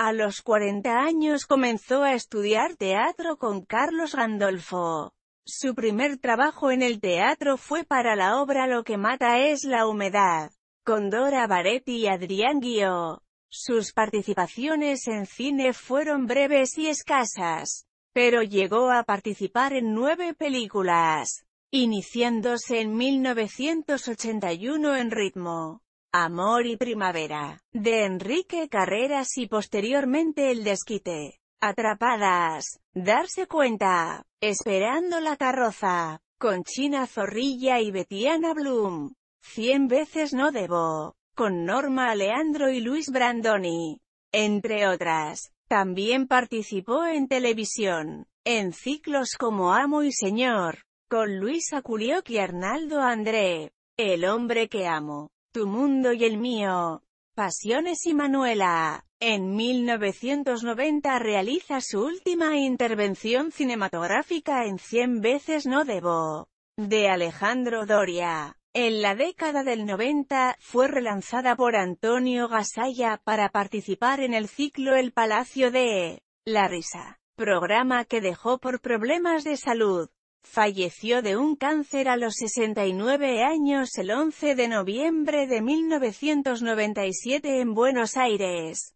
A los 40 años comenzó a estudiar teatro con Carlos Gandolfo. Su primer trabajo en el teatro fue para la obra Lo que mata es la humedad, con Dora Baretti y Adrián Guío. Sus participaciones en cine fueron breves y escasas, pero llegó a participar en nueve películas, iniciándose en 1981 en ritmo. Amor y Primavera, de Enrique Carreras y posteriormente El Desquite. Atrapadas, Darse Cuenta, Esperando la Carroza, con China Zorrilla y Betiana Bloom. Cien veces no debo, con Norma Aleandro y Luis Brandoni. Entre otras, también participó en televisión, en ciclos como Amo y Señor, con Luis Aculioc y Arnaldo André, El hombre que amo. Tu mundo y el mío. Pasiones y Manuela. En 1990 realiza su última intervención cinematográfica en 100 veces no debo. De Alejandro Doria. En la década del 90, fue relanzada por Antonio Gasalla para participar en el ciclo El Palacio de La Risa, programa que dejó por problemas de salud. Falleció de un cáncer a los 69 años el 11 de noviembre de 1997 en Buenos Aires.